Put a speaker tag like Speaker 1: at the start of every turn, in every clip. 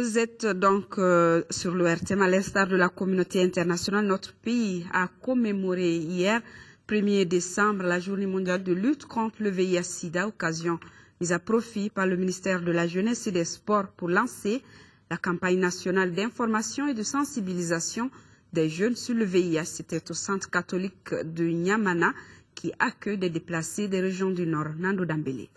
Speaker 1: Vous êtes euh, donc euh, sur le RTM à l'instar de la communauté internationale. Notre pays a commémoré hier, 1er décembre, la journée mondiale de lutte contre le VIH-Sida, occasion mise à profit par le ministère de la Jeunesse et des Sports pour lancer la campagne nationale d'information et de sensibilisation des jeunes sur le VIH. C'était au centre catholique de Nyamana qui accueille des déplacés des régions du Nord. Nando Dambélé.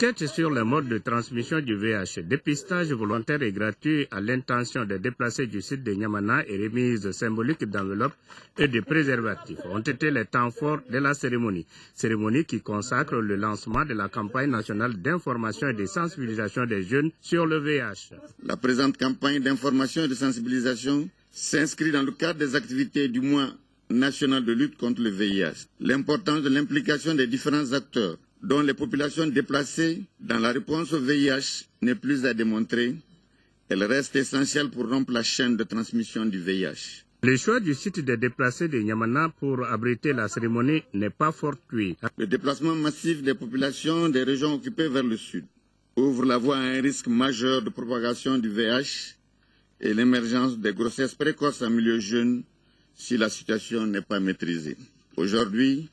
Speaker 2: Quête sur le mode de transmission du VIH, dépistage volontaire et gratuit à l'intention de déplacer du site de Nyamana et remise symbolique d'enveloppes et de préservatifs ont été les temps forts de la cérémonie. Cérémonie qui consacre le lancement de la campagne nationale d'information et de sensibilisation des jeunes sur le
Speaker 3: VIH. La présente campagne d'information et de sensibilisation s'inscrit dans le cadre des activités du mois national de lutte contre le VIH. L'importance de l'implication des différents acteurs dont les populations déplacées dans la réponse au VIH n'est plus à démontrer, elle reste essentielle pour rompre la chaîne de transmission du VIH.
Speaker 2: Le choix du site des déplacés de Nyamana pour abriter la cérémonie n'est pas
Speaker 3: fortuit. Le déplacement massif des populations des régions occupées vers le sud ouvre la voie à un risque majeur de propagation du VIH et l'émergence des grossesses précoces en milieu jeune si la situation n'est pas maîtrisée. Aujourd'hui,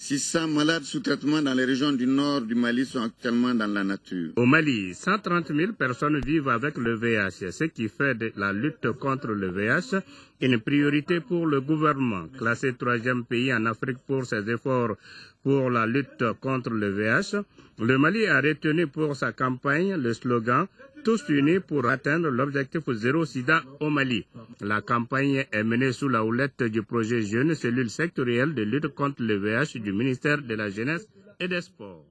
Speaker 3: 600 malades sous traitement dans les régions du nord du Mali sont actuellement dans la nature. Au
Speaker 2: Mali, 130 000 personnes vivent avec le VIH, ce qui fait de la lutte contre le VIH une priorité pour le gouvernement. Classé troisième pays en Afrique pour ses efforts pour la lutte contre le VIH, le Mali a retenu pour sa campagne le slogan tous unis pour atteindre l'objectif zéro sida au Mali. La campagne est menée sous la houlette du projet Jeune, cellule sectorielle de lutte contre le VIH du
Speaker 3: ministère de la Jeunesse et des Sports.